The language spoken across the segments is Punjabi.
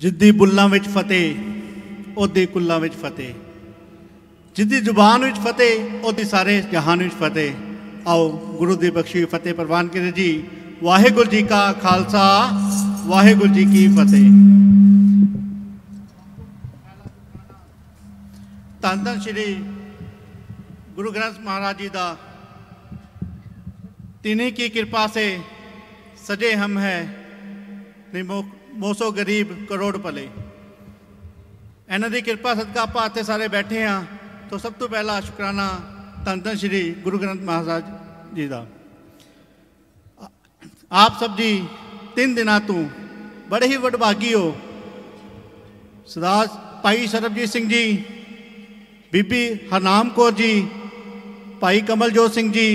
ਜਿੱਦੀ ਬੁੱਲਾਂ ਵਿੱਚ ਫਤਿਹ ਉਹਦੀ ਕੁੱਲਾਂ ਵਿੱਚ ਫਤਿਹ ਜਿੱਦੀ ਜ਼ੁਬਾਨ ਵਿੱਚ ਫਤਿਹ ਉਹਦੀ ਸਾਰੇ ਜਹਾਨ ਵਿੱਚ ਫਤਿਹ ਆਓ ਗੁਰੂ ਦੀ ਬਖਸ਼ੀ ਫਤਿਹ ਪ੍ਰਵਾਨ ਕਰੇ ਜੀ ਵਾਹਿਗੁਰੂ ਜੀ ਕਾ ਖਾਲਸਾ ਵਾਹਿਗੁਰੂ ਜੀ ਕੀ ਫਤਿਹ ਤੰਦਨ ਸ਼੍ਰੀ ਗੁਰੂ ਗ੍ਰੰਥ ਮਹਾਰਾਜ ਜੀ ਦਾ ਤਿਨੇ ਕੀ ਕਿਰਪਾ ਸੇ ਸਜੇ ਹਮ ਹੈ ਨਿਮੋਖ ਮੋਸੋ ਗਰੀਬ ਕਰੋੜ ਭਲੇ ਇਹਨਾਂ ਦੀ ਕਿਰਪਾ ਸਦਕਾ ਆਪਾਂ ਇੱਥੇ ਸਾਰੇ ਬੈਠੇ ਆ ਤੋਂ ਸਭ ਤੋਂ ਪਹਿਲਾ ਸ਼ੁਕਰਾਨਾ ਤਨ ਤਨ ਸ੍ਰੀ ਗੁਰੂ ਗ੍ਰੰਥ ਮਹਾਰਾਜ ਜੀ ਦਾ ਆਪ ਸਭ ਜੀ ਤਿੰਨ ਦਿਨਾਂ ਤੋਂ ਬੜੇ ਹੀ ਵਡਭਾਗੀ ਹੋ ਸਦਾ ਭਾਈ ਸਰਬਜੀਤ ਸਿੰਘ ਜੀ ਬੀਬੀ ਹਰਨਾਮ ਕੌਰ ਜੀ ਭਾਈ ਕਮਲਜੋਤ ਸਿੰਘ ਜੀ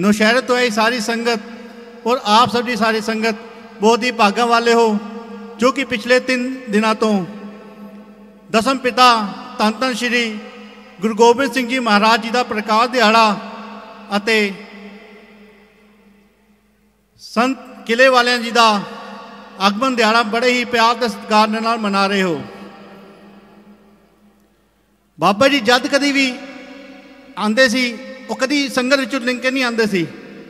ਨੁਸ਼ਹਿਰਤ ਹੋਈ ਸਾਰੀ ਸੰਗਤ ਔਰ ਆਪ ਸਭ ਜੀ ਸਾਰੀ ਸੰਗਤ ਬਹੁਤ ਹੀ ਭਾਗਾਂ ਵਾਲੇ ਹੋ ਜੋ ਕਿ ਪਿਛਲੇ 3 ਦਿਨਾਂ ਤੋਂ ਦਸਮ ਪਿਤਾ ਤਨ ਤਨ ਸ਼੍ਰੀ ਗੁਰੂ ਗੋਬਿੰਦ ਸਿੰਘ ਜੀ ਮਹਾਰਾਜ ਜੀ ਦਾ ਪ੍ਰਕਾਸ਼ ਦਿਹਾੜਾ ਅਤੇ ਸੰਤ ਕਿਲੇ ਵਾਲਿਆਂ ਜੀ ਦਾ ਆਗਮਨ ਦਿਹਾੜਾ ਬੜੇ ਹੀ ਪਿਆਰ ਤੇ ਸਤਿਕਾਰ ਨਾਲ ਮਨਾ ਰਹੇ ਹੋ ਬਾਬਾ ਜੀ ਜਦ ਕਦੀ ਵੀ ਆਂਦੇ ਸੀ ਉਹ ਕਦੀ ਸੰਗਤ ਵਿੱਚੋਂ ਲਿੰਕ ਨਹੀਂ ਆਂਦੇ ਸੀ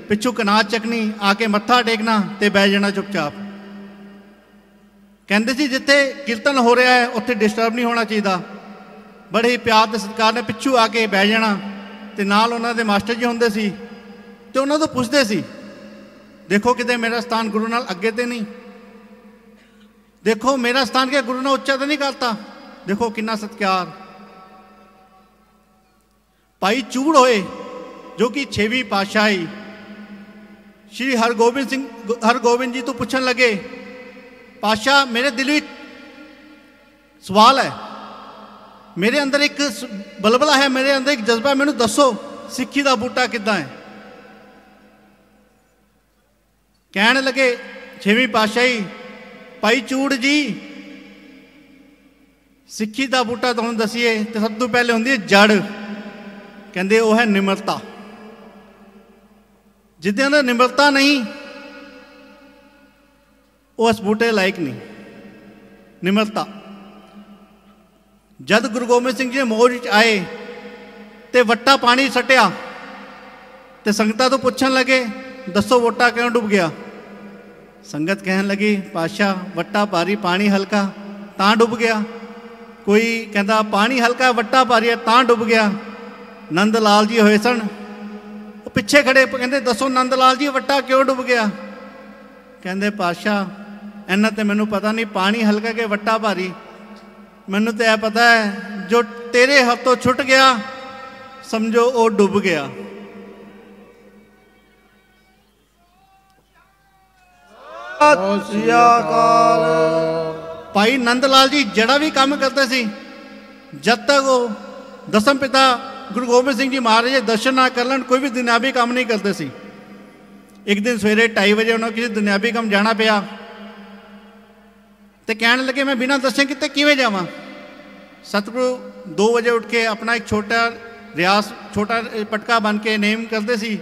ਪਿੱਛੂ ਕਨਾਚ ਚੱਕਣੀ ਆ ਕੇ ਮੱਥਾ ਟੇਕਣਾ ਤੇ ਬਹਿ ਜਾਣਾ ਚੁੱਪਚਾਪ ਕਹਿੰਦੇ ਸੀ ਜਿੱਥੇ ਕੀਰਤਨ ਹੋ ਰਿਹਾ ਹੈ ਉੱਥੇ ਡਿਸਟਰਬ ਨਹੀਂ ਹੋਣਾ ਚਾਹੀਦਾ ਬੜੇ ਪਿਆਰ ਤੇ ਸਤਿਕਾਰ ਨੇ ਪਿੱਛੂ ਆ ਕੇ ਬਹਿ ਜਾਣਾ ਤੇ ਨਾਲ ਉਹਨਾਂ ਦੇ ਮਾਸਟਰ ਜੀ ਹੁੰਦੇ ਸੀ ਤੇ ਉਹਨਾਂ ਤੋਂ ਪੁੱਛਦੇ ਸੀ ਦੇਖੋ ਕਿਤੇ ਮੇਰਾ ਸਥਾਨ ਗੁਰੂ ਨਾਲ ਅੱਗੇ ਤੇ ਨਹੀਂ ਦੇਖੋ ਮੇਰਾ ਸਥਾਨ ਕਿ ਗੁਰੂ ਨਾਲ ਉੱਚਾ ਤਾਂ ਨਹੀਂ ਕਰਤਾ ਦੇਖੋ ਕਿੰਨਾ ਸਤਿਕਾਰ ਭਾਈ ਚੂੜ ਹੋਏ ਜੋ ਕਿ 6ਵੀਂ ਪਾਸ਼ਾਈ ਸ਼੍ਰੀ ਹਰਗੋਬਿੰਦ ਸਿੰਘ ਹਰਗੋਬਿੰਦ ਜੀ ਤੋਂ ਪੁੱਛਣ ਲੱਗੇ ਪਾਸ਼ਾ ਮੇਰੇ ਦਿਲ ਵਿੱਚ ਸਵਾਲ ਹੈ ਮੇਰੇ ਅੰਦਰ ਇੱਕ ਬਲਬਲਾ ਹੈ ਮੇਰੇ ਅੰਦਰ ਇੱਕ ਜਜ਼ਬਾ ਹੈ ਮੈਨੂੰ ਦੱਸੋ ਸਿੱਖੀ ਦਾ ਬੂਟਾ ਕਿੱਦਾਂ ਹੈ ਕਹਿਣ ਲੱਗੇ ਛੇਵੀਂ ਹੀ ਭਾਈ ਚੂੜ ਜੀ ਸਿੱਖੀ ਦਾ ਬੂਟਾ ਤੁਹਾਨੂੰ ਦਸੀਏ ਤੇ ਸਭ ਤੋਂ ਪਹਿਲੇ ਹੁੰਦੀ ਹੈ ਜੜ ਕਹਿੰਦੇ ਉਹ ਹੈ ਨਿਮਰਤਾ ਜਿੱਦਿਆਂ ਦਾ ਨਿਮਰਤਾ ਨਹੀਂ ਉਸ ਬੂਟੇ ਲਾਇਕ ਨਹੀਂ ਨਿਮਰਤਾ ਜਦ ਗੁਰੂ ਗੋਬਿੰਦ ਸਿੰਘ ਜੀ ਮੋਹ ਵਿੱਚ ਆਏ ਤੇ ਵੱਟਾ ਪਾਣੀ ਸਟਿਆ ਤੇ ਸੰਗਤਾਂ ਤੋਂ ਪੁੱਛਣ ਲੱਗੇ ਦੱਸੋ ਵੋਟਾ ਕਿਉਂ ਡੁੱਬ ਗਿਆ ਸੰਗਤ ਕਹਿਣ ਲੱਗੀ ਪਾਸ਼ਾ ਵੱਟਾ ਭਾਰੀ ਪਾਣੀ ਹਲਕਾ ਤਾਂ ਡੁੱਬ ਗਿਆ ਕੋਈ ਕਹਿੰਦਾ ਪਾਣੀ ਹਲਕਾ ਵੱਟਾ ਭਾਰੀ ਹੈ ਤਾਂ ਡੁੱਬ ਗਿਆ ਨੰਦ ਲਾਲ ਜੀ ਹੋਏ ਸਨ ਉਹ ਪਿੱਛੇ ਖੜੇ ਕਹਿੰਦੇ ਦੱਸੋ ਨੰਦ ਲਾਲ ਜੀ ਵੱਟਾ ਕਿਉਂ ਡੁੱਬ ਗਿਆ ਕਹਿੰਦੇ ਪਾਸ਼ਾ ਇੰਨਾ ਤੇ ਮੈਨੂੰ ਪਤਾ ਨਹੀਂ ਪਾਣੀ ਹਲਕਾ ਕੇ ਵੱਟਾ ਭਾਰੀ ਮੈਨੂੰ ਤੇ ਇਹ ਪਤਾ ਹੈ ਜੋ ਤੇਰੇ ਹੱਥੋਂ ਛੁੱਟ ਗਿਆ ਸਮਝੋ ਉਹ ਡੁੱਬ ਗਿਆ ਸਤਿ ਕਾਲ ਭਾਈ ਨੰਦ ਲਾਲ ਜੀ ਜਿਹੜਾ ਵੀ ਕੰਮ ਕਰਦੇ ਸੀ ਜਦ ਤੱਕ ਉਹ ਦਸਮ ਪਿਤਾ ਗੁਰੂ ਗੋਬਿੰਦ ਸਿੰਘ ਜੀ ਮਹਾਰਾਜ ਦੇ ਦਰਸ਼ਨ ਨਾ ਕਰ ਲੈਣ ਕੋਈ ਵੀ ਦੁਨਿਆਵੀ ਕੰਮ ਨਹੀਂ ਕਰਦੇ ਸੀ ਇੱਕ ਦਿਨ ਸਵੇਰੇ 2:30 ਵਜੇ ਉਹਨਾਂ ਕਿਸੇ ਦੁਨਿਆਵੀ ਕੰਮ ਜਾਣਾ ਪਿਆ ਤੇ ਕਹਿਣ ਲੱਗੇ ਮੈਂ ਬਿਨਾਂ ਦੱਸੇ ਕਿਤੇ ਕਿਵੇਂ ਜਾਵਾਂ ਸਤਿਗੁਰੂ 2 ਵਜੇ ਉੱਠ ਕੇ ਆਪਣਾ ਇੱਕ ਛੋਟਾ ਰਿਆਸ ਛੋਟਾ ਪਟਕਾ ਬਣ ਕੇ ਨੇਮ ਕਰਦੇ ਸੀ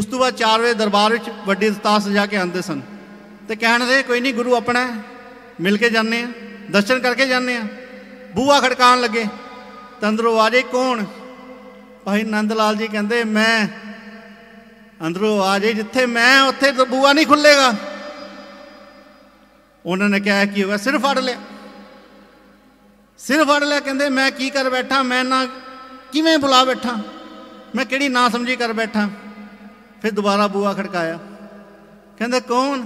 ਉਸ ਤੋਂ ਬਾਅਦ 4 ਵਜੇ ਦਰਬਾਰ ਵਿੱਚ ਵੱਡੀ ਦਸਤਾਰ ਸਜਾ ਕੇ ਆਉਂਦੇ ਸਨ ਤੇ ਕਹਿਣ ਦੇ ਕੋਈ ਨਹੀਂ ਗੁਰੂ ਆਪਣਾ ਮਿਲ ਕੇ ਜਾਂਦੇ ਆ ਦਰਸ਼ਨ ਕਰਕੇ ਜਾਂਦੇ ਆ ਬੂਆ ਖੜਕਾਣ ਲੱਗੇ ਤੰਦਰੋ ਆਜੇ ਕੌਣ ਭਾਈ ਨੰਦ ਲਾਲ ਜੀ ਕਹਿੰਦੇ ਮੈਂ ਅੰਦਰੋਂ ਆਜੇ ਜਿੱਥੇ ਮੈਂ ਉੱਥੇ ਬੂਆ ਨਹੀਂ ਖੁੱਲੇਗਾ ਉਹਨਾਂ ਨੇ ਕਿਹਾ ਕੀ ਹੋਗਾ ਸਿਰ ਫੜ ਲਿਆ ਸਿਰ ਫੜ ਲਿਆ ਕਹਿੰਦੇ ਮੈਂ ਕੀ ਕਰ ਬੈਠਾ ਮੈਂ ਨਾ ਕਿਵੇਂ ਬੁਲਾ ਬੈਠਾ ਮੈਂ ਕਿਹੜੀ ਨਾ ਸਮਝੀ ਕਰ ਬੈਠਾ ਫਿਰ ਦੁਬਾਰਾ ਬੂਆ ਖੜਕਾਇਆ ਕਹਿੰਦੇ ਕੌਣ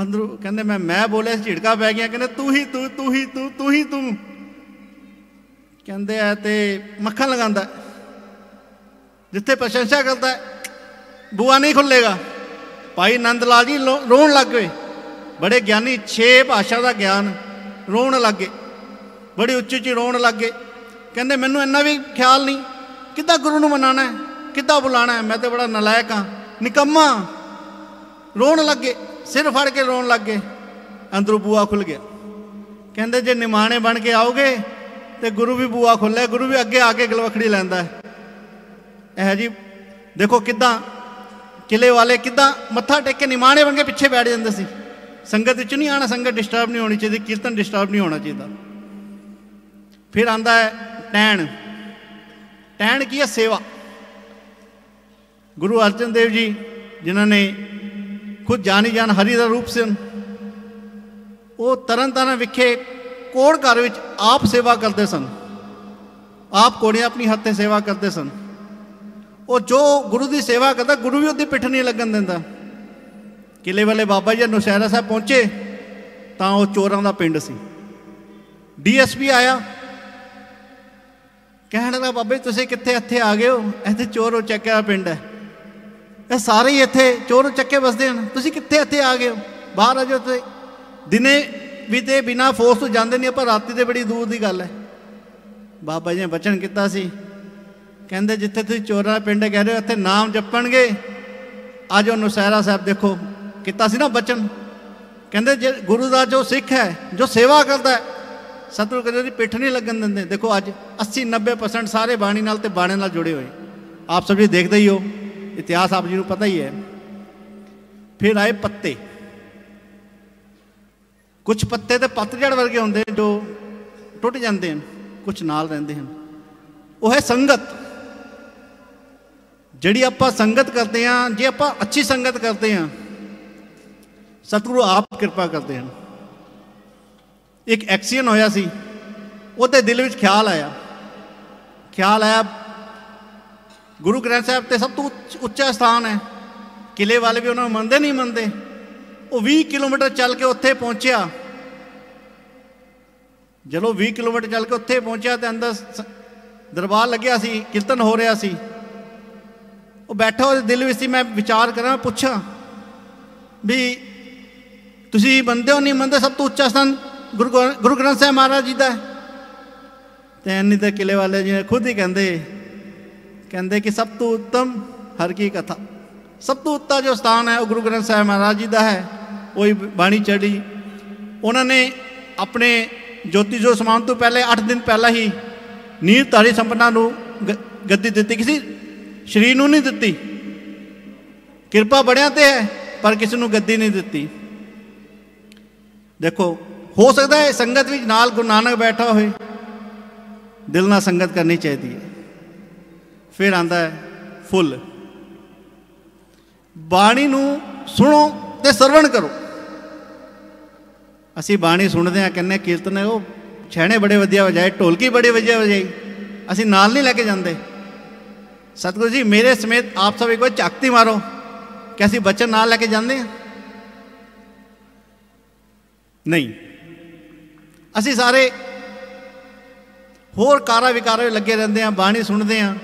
ਅੰਦਰ ਕਹਿੰਦੇ ਮੈਂ ਮੈਂ ਬੋਲੇ ਝਿੜਕਾ ਪੈ ਗਿਆ ਕਹਿੰਦੇ ਤੂੰ ਹੀ ਤੂੰ ਤੂੰ ਹੀ ਤੂੰ ਤੂੰ ਹੀ ਤੂੰ ਕਹਿੰਦੇ ਆ ਤੇ ਮੱਖਣ ਲਗਾਉਂਦਾ ਜਿੱਥੇ ਪ੍ਰਸ਼ੰਸਾ ਕਰਦਾ ਬੂਆ ਨਹੀਂ ਖੁੱਲੇਗਾ ਭਾਈ ਨੰਦ ਲਾਲ ਜੀ ਰੋਣ ਲੱਗ ਗਏ ਬੜੇ ਗਿਆਨੀ 6 ਭਾਸ਼ਾ ਦਾ ਗਿਆਨ ਰੋਣ ਲੱਗੇ ਬੜੀ ਉੱਚੀ ਉੱਚੀ ਰੋਣ ਲੱਗੇ ਕਹਿੰਦੇ ਮੈਨੂੰ ਇੰਨਾ ਵੀ ਖਿਆਲ ਨਹੀਂ ਕਿੱਦਾਂ ਗੁਰੂ ਨੂੰ ਮਨਾਣਾ ਹੈ ਕਿੱਦਾਂ ਬੁਲਾਣਾ ਹੈ ਮੈਂ ਤੇ ਬੜਾ ਨਲਾਇਕ ਹਾਂ ਨਿਕੰਮਾ ਰੋਣ ਲੱਗੇ ਸਿਰ ਫੜ ਕੇ ਰੋਣ ਲੱਗੇ ਅੰਦਰੋਂ ਬੂਆ ਖੁੱਲ ਗਿਆ ਕਹਿੰਦੇ ਜੇ ਨਿਮਾਣੇ ਬਣ ਕੇ ਆਓਗੇ ਤੇ ਗੁਰੂ ਵੀ ਬੂਆ ਖੁੱਲੇ ਗੁਰੂ ਵੀ ਅੱਗੇ ਆ ਕੇ ਗਲਵਖੜੀ ਲੈਂਦਾ ਹੈ ਇਹ ਜੀ ਦੇਖੋ ਕਿੱਦਾਂ ਕਿਲੇ ਵਾਲੇ ਕਿੱਦਾਂ ਮੱਥਾ ਟੇਕ ਕੇ ਨਿਮਾਣੇ ਬਣ ਕੇ ਪਿੱਛੇ ਬੈਠ ਜਾਂਦੇ ਸੀ ਸੰਗਤ ਵਿੱਚ ਨਹੀਂ ਆਣਾ ਸੰਗਤ ਡਿਸਟਰਬ ਨਹੀਂ ਹੋਣੀ ਚਾਹੀਦੀ ਕੀਰਤਨ ਡਿਸਟਰਬ ਨਹੀਂ ਹੋਣਾ ਚਾਹੀਦਾ ਫਿਰ ਆਂਦਾ ਹੈ ਟੈਣ ਟੈਣ ਕੀ ਹੈ ਸੇਵਾ ਗੁਰੂ ਅਰਜਨ ਦੇਵ ਜੀ ਜਿਨ੍ਹਾਂ ਨੇ ਖੁਦ ਜਾਣੀ ਜਾਨ ਹਰੀ ਦਾ ਰੂਪ ਸਨ ਉਹ ਤਰਨਤਾਰਨ ਵਿਖੇ ਕੋੜ ਘਰ ਵਿੱਚ ਆਪ ਸੇਵਾ ਕਰਦੇ ਸਨ ਆਪ ਕੋੜੀਆਂ ਆਪਣੀ ਹੱਥੇ ਸੇਵਾ ਕਰਦੇ ਸਨ ਉਹ ਜੋ ਗੁਰੂ ਦੀ ਸੇਵਾ ਕਰਦਾ ਗੁਰੂ ਵੀ ਉਹਦੀ ਪਿੱਠ ਨਹੀਂ ਲੱਗਣ ਦਿੰਦਾ ਕਿਲੇ ਵਾਲੇ ਬਾਬਾ ਜੀ ਨੁਸ਼ਹਿਰਾ ਸਾਹਿਬ ਪਹੁੰਚੇ ਤਾਂ ਉਹ ਚੋਰਾਂ ਦਾ ਪਿੰਡ ਸੀ ਡੀਐਸਪੀ ਆਇਆ ਕਹਿਣ ਲੱਗਾ ਬਾਬੇ ਤੁਸੀਂ ਕਿੱਥੇ ਇੱਥੇ ਆ ਗਏ ਹੋ ਇੱਥੇ ਚੋਰ ਉਹ ਚੱਕਿਆ ਪਿੰਡ ਹੈ ਇਹ ਸਾਰੇ ਹੀ ਇੱਥੇ ਚੋਰ ਚੱਕੇ ਵਸਦੇ ਹਨ ਤੁਸੀਂ ਕਿੱਥੇ ਇੱਥੇ ਆ ਗਏ ਹੋ ਬਾਹਰ ਆ ਜਾਓ ਤੁਸੀਂ ਦਿਨੇ ਵੀ ਤੇ ਬਿਨਾ ਫੋਰਸ ਤੋਂ ਜਾਂਦੇ ਨਹੀਂ ਆਪਾਂ ਰਾਤੀ ਤੇ ਬੜੀ ਦੂਰ ਦੀ ਗੱਲ ਹੈ ਬਾਬਾ ਜੀ ਨੇ ਬਚਨ ਕੀਤਾ ਸੀ ਕਹਿੰਦੇ ਜਿੱਥੇ ਤੁਸੀਂ ਚੋਰਾਂ ਦਾ ਪਿੰਡ ਕਹਿ ਰਹੇ ਹੋ ਉੱਥੇ ਨਾਮ ਜਪਣਗੇ ਆਜੋ ਨੁਸ਼ਹਿਰਾ ਸਾਹਿਬ ਦੇਖੋ ਕੀਤਾ ਸੀ ਨਾ ਬਚਨ ਕਹਿੰਦੇ ਜੇ ਗੁਰੂ ਦਾ ਜੋ ਸਿੱਖ ਹੈ ਜੋ ਸੇਵਾ ਕਰਦਾ ਹੈ ਸਤਿਗੁਰੂ ਕਹਿੰਦੇ ਦੀ ਪਿੱਠ ਨਹੀਂ ਲੱਗਣ ਦਿੰਦੇ ਦੇਖੋ ਅੱਜ 80 90% ਸਾਰੇ ਬਾਣੀ ਨਾਲ ਤੇ ਬਾਣੇ ਨਾਲ ਜੁੜੇ ਹੋਏ ਆਪ ਸਭ ਜੀ ਦੇਖਦੇ ਹੀ ਹੋ ਇਤਿਹਾਸ ਆਪ ਜੀ ਨੂੰ ਪਤਾ ਹੀ ਹੈ ਫਿਰ ਆਏ ਪੱਤੇ ਕੁਝ ਪੱਤੇ ਤੇ ਪਤਝੜ ਵਰਗੇ ਹੁੰਦੇ ਜੋ ਟੁੱਟ ਜਾਂਦੇ ਹਨ ਕੁਝ ਨਾਲ ਰਹਿੰਦੇ ਹਨ ਉਹ ਹੈ ਸੰਗਤ ਜਿਹੜੀ ਆਪਾਂ ਸੰਗਤ ਕਰਦੇ ਆਂ ਜੇ ਆਪਾਂ ਅੱਛੀ ਸੰਗਤ ਕਰਦੇ ਆਂ ਸਤਿਗੁਰੂ ਆਪ ਕਿਰਪਾ ਕਰਦੇ ਹਨ ਇੱਕ ਐਕਸੀਡੈਂਟ ਹੋਇਆ ਸੀ ਉਹਦੇ ਦਿਲ ਵਿੱਚ ਖਿਆਲ ਆਇਆ ਖਿਆਲ ਆਇਆ ਗੁਰੂ ਗ੍ਰੰਥ ਸਾਹਿਬ ਤੇ ਸਭ ਤੋਂ ਉੱਚਾ ਸਥਾਨ ਹੈ ਕਿਲੇ ਵਾਲੇ ਵੀ ਉਹਨਾਂ ਨੂੰ ਮੰਨਦੇ ਨਹੀਂ ਮੰਨਦੇ ਉਹ 20 ਕਿਲੋਮੀਟਰ ਚੱਲ ਕੇ ਉੱਥੇ ਪਹੁੰਚਿਆ ਜਦੋਂ 20 ਕਿਲੋਮੀਟਰ ਚੱਲ ਕੇ ਉੱਥੇ ਪਹੁੰਚਿਆ ਤੇ ਅੰਦਰ ਦਰਬਾਰ ਲੱਗਿਆ ਸੀ ਕੀਰਤਨ ਹੋ ਰਿਹਾ ਸੀ ਉਹ ਬੈਠਾ ਉਹਦੇ ਦਿਲ ਵਿੱਚ ਸੀ ਮੈਂ ਵਿਚਾਰ ਕਰਾਂ ਪੁੱਛਾਂ ਵੀ ਤੁਸੀਂ ਬੰਦੇ ਹੋ ਨਹੀਂ ਮੰਨਦੇ ਸਭ ਤੋਂ ਉੱਚਾ ਸਥਾਨ ਗੁਰੂ ਗ੍ਰੰਥ ਸਾਹਿਬ ਮਹਾਰਾਜ ਜੀ ਦਾ ਤੇ ਐਨੀ ਤਾਂ ਕਿਲੇ ਵਾਲੇ ਜੀ ਨੇ ਖੁਦ ਹੀ ਕਹਿੰਦੇ ਕਹਿੰਦੇ ਕਿ ਸਭ ਤੋਂ ਉੱਤਮ ਹਰ ਕੀ ਕਥਾ ਸਭ ਤੋਂ ਉੱਤਾ ਜੋ ਸਥਾਨ ਹੈ ਉਹ ਗੁਰੂ ਗ੍ਰੰਥ ਸਾਹਿਬ ਮਹਾਰਾਜ ਜੀ ਦਾ ਹੈ ਉਹੀ ਬਾਣੀ ਚੜੀ ਉਹਨਾਂ ਨੇ ਆਪਣੇ ਜੋਤੀ ਜੋ ਸਮਾਨ ਤੋਂ ਪਹਿਲੇ 8 ਦਿਨ ਪਹਿਲਾਂ ਹੀ ਨੀਰ ਤਾਰੀ ਸੰਪਨਾ ਨੂੰ ਗੱਦੀ ਦਿੱਤੀ ਕਿਸੇ ਸ਼੍ਰੀ ਨੂੰ ਨਹੀਂ ਦਿੱਤੀ ਕਿਰਪਾ ਬੜਿਆਂ ਤੇ ਹੈ ਪਰ ਕਿਸੇ ਨੂੰ ਗੱਦੀ ਨਹੀਂ ਦਿੱਤੀ ਦੇਖੋ ਹੋ ਸਕਦਾ ਹੈ ਸੰਗਤ ਵਿੱਚ ਨਾਲ ਗੁਰੂ ਨਾਨਕ ਬੈਠਾ ਹੋਵੇ ਦਿਲ ਨਾਲ ਸੰਗਤ ਕਰਨੀ ਚਾਹੀਦੀ ਹੈ ਫਿਰ ਆਂਦਾ ਹੈ ਫੁੱਲ ਬਾਣੀ ਨੂੰ ਸੁਣੋ ਤੇ ਸਰਵਣ ਕਰੋ ਅਸੀਂ ਬਾਣੀ ਸੁਣਦੇ ਆ ਕਹਿੰਨੇ ਕੀਰਤਨ ਉਹ ਛੈਣੇ ਬੜੇ ਵਧੀਆ ਵਜਾਏ ਢੋਲਕੀ ਬੜੇ ਵਧੀਆ ਵਜਾਈ ਅਸੀਂ ਨਾਲ ਨਹੀਂ ਲੈ ਕੇ ਜਾਂਦੇ ਸਤਿਗੁਰੂ ਜੀ ਮੇਰੇ ਸਮੇਤ ਆਪ ਸਭ ਇੱਕ ਵਾਰ ਝਾਕਤੀ ਮਾਰੋ ਕਿ ਅਸੀਂ ਬਚਨ ਨਾਲ ਲੈ ਕੇ ਜਾਂਦੇ ਆ ਨਹੀਂ ਅਸੀਂ ਸਾਰੇ ਹੋਰ ਕਾਰਾ ਵਿਕਾਰੇ ਲੱਗੇ ਰਹਿੰਦੇ ਆ ਬਾਣੀ ਸੁਣਦੇ ਆ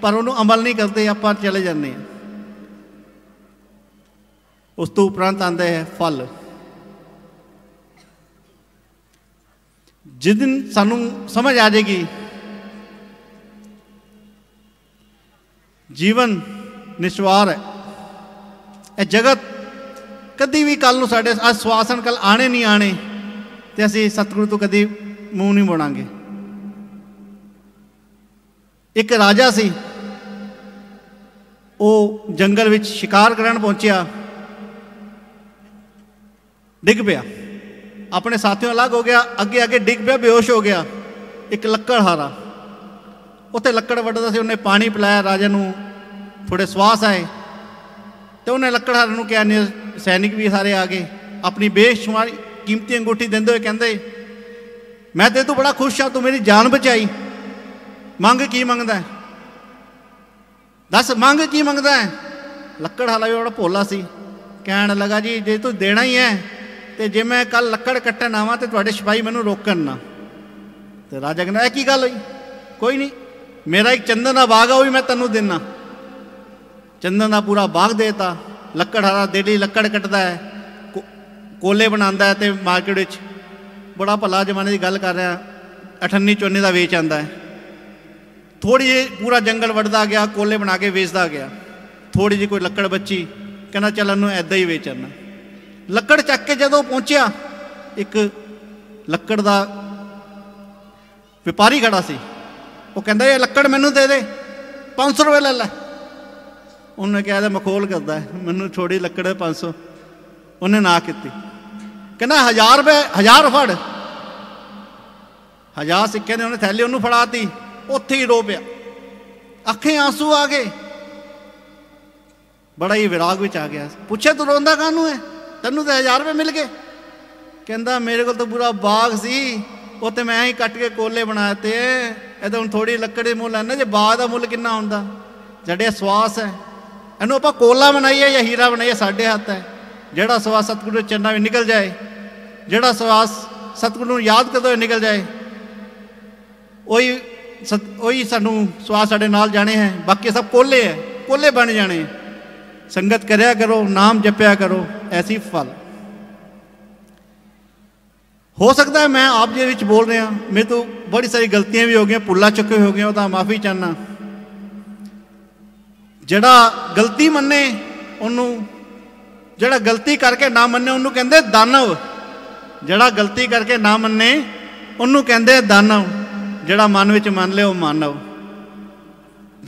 ਪਰ ਉਹਨੂੰ ਅਮਲ ਨਹੀਂ ਕਰਦੇ ਆਪਾਂ ਚਲੇ ਜਾਂਦੇ ਆ ਉਸ ਤੋਂ ਉਪਰੰਤ ਆਂਦਾ ਹੈ ਫਲ ਜਿਸ ਦਿਨ ਸਾਨੂੰ ਸਮਝ ਆ ਜਾਏਗੀ ਜੀਵਨ ਨਿਸ਼ਵਾਰ ਹੈ ਇਹ ਜਗਤ ਕਦੀ ਵੀ ਕੱਲ ਨੂੰ ਸਾਡੇ ਸਵਾਸਨ ਕੱਲ ਆਣੇ ਨਹੀਂ ਆਣੇ ਤੇ ਅਸੀਂ ਸਤਿਗੁਰੂ ਤੋਂ ਕਦੀ ਮੂੰਹ ਨਹੀਂ ਮੋੜਾਂਗੇ ਇੱਕ ਰਾਜਾ ਸੀ ਉਹ ਜੰਗਲ ਵਿੱਚ ਸ਼ਿਕਾਰ ਕਰਨ ਪਹੁੰਚਿਆ ਡਿੱਗ ਪਿਆ ਆਪਣੇ ਸਾਥੀਆਂ ਅਲੱਗ ਹੋ ਗਿਆ ਅੱਗੇ ਅੱਗੇ ਡਿੱਗ ਪਿਆ ਬੇਹੋਸ਼ ਹੋ ਗਿਆ ਇੱਕ ਲੱਕੜ ਹਾਰਾ ਉੱਥੇ ਲੱਕੜ ਵੱਡਦਾ ਸੀ ਉਹਨੇ ਪਾਣੀ ਪਿਲਾਇਆ ਰਾਜੇ ਨੂੰ ਥੋੜੇ ਸਵਾਸ ਆਏ ਤੇ ਉਹਨੇ ਲੱਕੜ ਹਾਰੇ ਨੂੰ ਕਿਹਾ ਸੈਨਿਕ ਵੀ ਸਾਰੇ ਆ ਗਏ ਆਪਣੀ ਬੇਸ਼ੁਮਾਰ ਕੀਮਤੀ ਅੰਗੂਠੀ ਦਿੰਦੇ ਹੋਏ ਕਹਿੰਦੇ ਮੈਂ ਤੇ ਤੂੰ ਬੜਾ ਖੁਸ਼ ਆ ਤੂੰ ਮੇਰੀ ਜਾਨ ਬਚਾਈ ਮੰਗ ਕੀ ਮੰਗਦਾ ਹੈ ਦੱਸ ਮੰਗ ਕੀ ਮੰਗਦਾ ਹੈ ਲੱਕੜ ਹਲਾਇਆ ਵੀ ਬੜਾ ਭੋਲਾ ਸੀ ਕਹਿਣ ਲਗਾ ਜੀ ਜੇ ਤੂੰ ਦੇਣਾ ਹੀ ਹੈ ਤੇ ਜੇ ਮੈਂ ਕੱਲ ਲੱਕੜ ਕੱਟਣ ਆਵਾਂ ਤੇ ਤੁਹਾਡੇ ਸਿਪਾਹੀ ਮੈਨੂੰ ਰੋਕਣ ਨਾ ਤੇ ਰਾਜਾ ਕਹਿੰਦਾ ਇਹ ਕੀ ਗੱਲ ਹੋਈ ਕੋਈ ਨਹੀਂ ਮੇਰਾ ਇੱਕ ਚੰਦਨ ਦਾ ਬਾਗ ਆ ਉਹ ਵੀ ਮੈਂ ਤੈਨੂੰ ਦੇਣਾ ਚੰਦਨ ਦਾ ਪੂਰਾ ਬਾਗ ਦੇਤਾ ਹਾਰਾ ਡੇਲੀ ਲੱਕੜ ਕੱਟਦਾ ਹੈ ਕੋਲੇ ਬਣਾਉਂਦਾ ਹੈ ਤੇ ਮਾਰਕੀਟ ਵਿੱਚ ਬੜਾ ਭਲਾ ਜਮਾਨੇ ਦੀ ਗੱਲ ਕਰ ਰਿਹਾ ਅਠੰਨੀ ਚੋਨੇ ਦਾ ਵੇਚ ਆਂਦਾ ਹੈ ਥੋੜੀ ਜਿਹੀ ਪੂਰਾ ਜੰਗਲ ਵੜਦਾ ਗਿਆ ਕੋਲੇ ਬਣਾ ਕੇ ਵੇਚਦਾ ਗਿਆ ਥੋੜੀ ਜਿਹੀ ਕੋਈ ਲੱਕੜ ਬੱਚੀ ਕਹਿੰਦਾ ਚੱਲ ਇਹਨੂੰ ਐਦਾਂ ਹੀ ਵੇਚਣਾ ਲੱਕੜ ਚੱਕ ਕੇ ਜਦੋਂ ਪਹੁੰਚਿਆ ਇੱਕ ਲੱਕੜ ਦਾ ਵਪਾਰੀ ਖੜਾ ਸੀ ਉਹ ਕਹਿੰਦਾ ਇਹ ਲੱਕੜ ਮੈਨੂੰ ਦੇ ਦੇ 500 ਰੁਪਏ ਲੈ ਲੈ ਉਹਨੇ ਕਿਹਾ ਤਾਂ ਮਖੌਲ ਕਰਦਾ ਮੈਨੂੰ ਛੋੜੀ ਲੱਕੜ 500 ਉਹਨੇ ਨਾ ਕੀਤੀ ਕਹਿੰਦਾ 1000 ਰੁਪਏ 1000 ਫੜ 1000 ਸਿੱਕੇ ਨੇ ਉਹਨੇ ਥੈਲੇ ਉਹਨੂੰ ਫੜਾਤੀ ਉੱਥੇ ਹੀ ਰੋ ਪਿਆ ਅੱਖੇ ਆਂਸੂ ਆ ਗਏ ਬੜਾ ਹੀ ਵਿਰਾਗ ਵਿੱਚ ਆ ਗਿਆ ਪੁੱਛੇ ਤੂੰ ਰੋਂਦਾ ਕਾਹਨੂੰ ਹੈ ਤੈਨੂੰ ਤਾਂ 1000 ਰੁਪਏ ਮਿਲ ਗਏ ਕਹਿੰਦਾ ਮੇਰੇ ਕੋਲ ਤਾਂ ਪੂਰਾ ਬਾਗ ਸੀ ਉਹ ਤੇ ਮੈਂ ਹੀ ਕੱਟ ਕੇ ਕੋਲੇ ਬਣਾਤੇ ਇਹ ਤਾਂ ਹੁਣ ਥੋੜੀ ਲੱਕੜੇ ਮੁੱਲ ਹੈ ਨਾ ਜੇ ਬਾਗ ਦਾ ਮੁੱਲ ਕਿੰਨਾ ਹੁੰਦਾ ਜੜੇ ਸਵਾਸ ਹੈ ਇਹਨੂੰ ਆਪਾਂ ਕੋਲਾ ਬਣਾਈਏ ਜਾਂ ਹੀਰਾ ਬਣਾਈਏ ਸਾਡੇ ਹੱਥ ਹੈ ਜਿਹੜਾ ਸਵਾਸ ਸਤਗੁਰੂ ਦੇ ਚੰਨਾ ਵਿੱਚ ਨਿਕਲ ਜਾਏ ਜਿਹੜਾ ਸਵਾਸ ਸਤਗੁਰੂ ਨੂੰ ਯਾਦ ਕਰਦੇ ਹੋਏ ਨਿਕਲ ਜਾਏ ਉਹੀ ਉਹੀ ਸਾਨੂੰ ਸਵਾਸ ਸਾਡੇ ਨਾਲ ਜਾਣੇ ਹੈ ਬਾਕੀ ਸਭ ਕੋਲੇ ਹੈ ਕੋਲੇ ਬਣ ਜਾਣੇ ਸੰਗਤ ਕਰਿਆ ਕਰੋ ਨਾਮ ਜਪਿਆ ਕਰੋ ਐਸੀ ਫਲ ਹੋ ਸਕਦਾ ਹੈ ਮੈਂ ਆਪ ਜੀ ਵਿੱਚ ਬੋਲ ਰਿਹਾ ਮੇਰੇ ਤੋਂ ਬੜੀ ਸਾਰੀ ਗਲਤੀਆਂ ਵੀ ਹੋ ਗਈਆਂ ਪੁੱਲਾ ਚੱਕੇ ਹੋ ਗਏ ਉਹ ਤਾਂ ਮਾਫੀ ਚਾਹਨਾ ਜਿਹੜਾ ਗਲਤੀ ਮੰਨੇ ਉਹਨੂੰ ਜਿਹੜਾ ਗਲਤੀ ਕਰਕੇ ਨਾ ਮੰਨੇ ਉਹਨੂੰ ਕਹਿੰਦੇ ਦਾਨਵ ਜਿਹੜਾ ਗਲਤੀ ਕਰਕੇ ਨਾ ਮੰਨੇ ਉਹਨੂੰ ਕਹਿੰਦੇ ਦਾਨਵ ਜਿਹੜਾ ਮਨ ਵਿੱਚ ਮੰਨ ਲਿਓ ਮਾਨਵ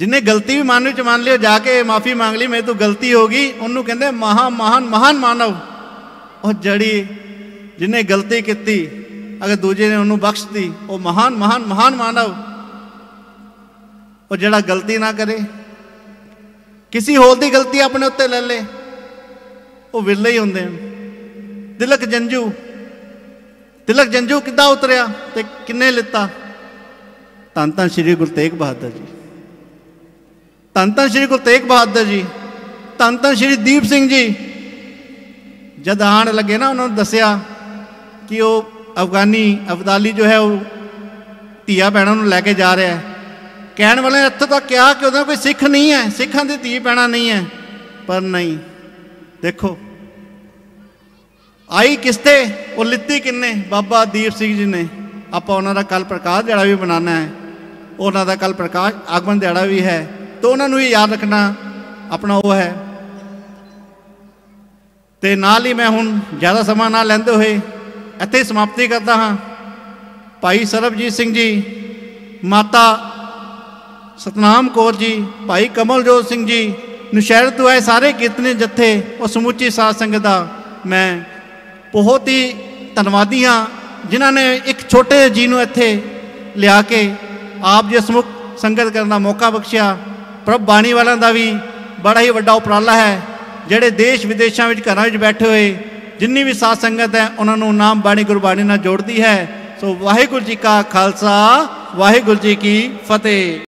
ਜਿਨੇ ਗਲਤੀ ਵੀ ਮਨ ਵਿੱਚ ਮੰਨ ਲਿਓ ਜਾ ਕੇ ਮਾਫੀ ਮੰਗ ਲਈ ਮੇਰੇ ਤੋਂ ਗਲਤੀ ਹੋ ਗਈ ਉਹਨੂੰ ਕਹਿੰਦੇ ਮਹਾ ਮਹਾਨ ਮਹਾਨ ਮਾਨਵ ਉਹ ਜੜੀ ਜਿਨੇ ਗਲਤੀ ਕੀਤੀ ਅਗਰ ਦੂਜੇ ਨੇ ਉਹਨੂੰ ਬਖਸ਼ਤੀ ਉਹ ਮਹਾਨ ਮਹਾਨ ਮਹਾਨ ਮਾਨਵ ਉਹ ਜਿਹੜਾ ਗਲਤੀ ਨਾ ਕਰੇ ਕਿਸੇ ਹੋਰ ਦੀ ਗਲਤੀ ਆਪਣੇ ਉੱਤੇ ਲੈ ਲੇ ਉਹ ਵਿਰਲੇ ਹੀ ਹੁੰਦੇ ਹਨ ਤਿਲਕ ਜੰਜੂ ਤਿਲਕ ਜੰਜੂ ਕਿੱਦਾਂ ਉਤਰਿਆ ਤੇ ਕਿੰਨੇ ਲਿੱਤਾ ਤਾਂ ਤਾਂ ਸ੍ਰੀ ਗੁਰੂ ਤੇਗ ਬਹਾਦਰ ਜੀ ਤਾਂ ਤਾਂ ਸ੍ਰੀ ਗੁਰੂ ਤੇਗ ਬਹਾਦਰ ਜੀ ਤਾਂ ਤਾਂ ਸ੍ਰੀ ਦੀਪ ਸਿੰਘ ਜੀ ਜਦ ਆਣ ਲੱਗੇ ਨਾ ਉਹਨਾਂ ਨੂੰ ਦੱਸਿਆ ਕਿ ਉਹ ਅਫਗਾਨੀ ਅਫਦਾਲੀ ਜੋ ਹੈ ਉਹ ਧੀਆ ਭੈਣਾਂ ਨੂੰ ਲੈ ਕੇ ਜਾ ਰਿਹਾ ਹੈ ਕਹਿਣ ਵਾਲੇ ਇੱਥੇ ਤਾਂ ਕਿਹਾ ਕਿ ਉਹਦਾ ਕੋਈ ਸਿੱਖ ਨਹੀਂ ਹੈ ਸਿੱਖਾਂ ਦੀ ਧੀ ਪੈਣਾ ਨਹੀਂ ਹੈ ਪਰ ਨਹੀਂ ਦੇਖੋ ਆਈ ਕਿਸ ਤੇ ਉਹ ਲਿੱਤੀ ਕਿੰਨੇ ਬਾਬਾ ਦੀਪ ਸਿੰਘ ਜੀ ਨੇ ਆਪਾਂ ਉਹਨਾਂ ਦਾ ਕੱਲ ਪ੍ਰਕਾਸ਼ ਦਿਹਾੜਾ ਵੀ ਬਣਾਉਣਾ ਹੈ ਉਹਨਾਂ ਦਾ ਕੱਲ ਪ੍ਰਕਾਸ਼ ਆਗਮਨ ਦਿਹਾੜਾ ਵੀ ਹੈ ਤਾਂ ਉਹਨਾਂ ਨੂੰ ਇਹ ਯਾਦ ਰੱਖਣਾ ਆਪਣਾ ਉਹ ਹੈ ਤੇ ਨਾਲ ਹੀ ਮੈਂ ਹੁਣ ਜ਼ਿਆਦਾ ਸਮਾਂ ਨਾ ਲੈਂਦੇ ਹੋਏ ਇੱਥੇ ਸਮਾਪਤੀ ਕਰਦਾ ਹਾਂ ਭਾਈ ਸਰਬਜੀਤ ਸਿੰਘ ਜੀ ਮਾਤਾ ਸਤਨਾਮ ਕੌਰ ਜੀ ਭਾਈ ਕਮਲਜੋਤ ਸਿੰਘ ਜੀ ਨੁਸ਼ਹਿਰ ਤੋਂ ਆਏ ਸਾਰੇ ਕੀਰਤਨੀ ਜੱਥੇ ਉਹ ਸਮੁੱਚੀ ਸਾਧ ਸੰਗਤ ਦਾ ਮੈਂ ਬਹੁਤ ਹੀ ਧੰਨਵਾਦੀ ਹਾਂ ਜਿਨ੍ਹਾਂ ਨੇ ਇੱਕ ਛੋਟੇ ਜੀ ਨੂੰ ਇੱਥੇ ਲਿਆ ਕੇ ਆਪ ਜੀ ਸਮੁਖ ਸੰਗਤ ਕਰਨ ਦਾ ਮੌਕਾ ਬਖਸ਼ਿਆ ਪ੍ਰਭ ਬਾਣੀ ਵਾਲਿਆਂ ਦਾ ਵੀ ਬੜਾ ਹੀ ਵੱਡਾ ਉਪਰਾਲਾ ਹੈ ਜਿਹੜੇ ਦੇਸ਼ ਵਿਦੇਸ਼ਾਂ ਵਿੱਚ ਘਰਾਂ ਵਿੱਚ ਬੈਠੇ ਹੋਏ ਜਿੰਨੀ ਵੀ ਸਾਧ ਸੰਗਤ ਹੈ ਉਹਨਾਂ ਨੂੰ ਨਾਮ ਬਾਣੀ ਗੁਰਬਾਣੀ ਨਾਲ ਜੋੜਦੀ ਹੈ ਸੋ ਵਾਹਿਗੁਰੂ ਜੀ ਕਾ ਖਾਲਸਾ ਵਾਹਿਗੁਰੂ ਜੀ ਕੀ ਫਤਿਹ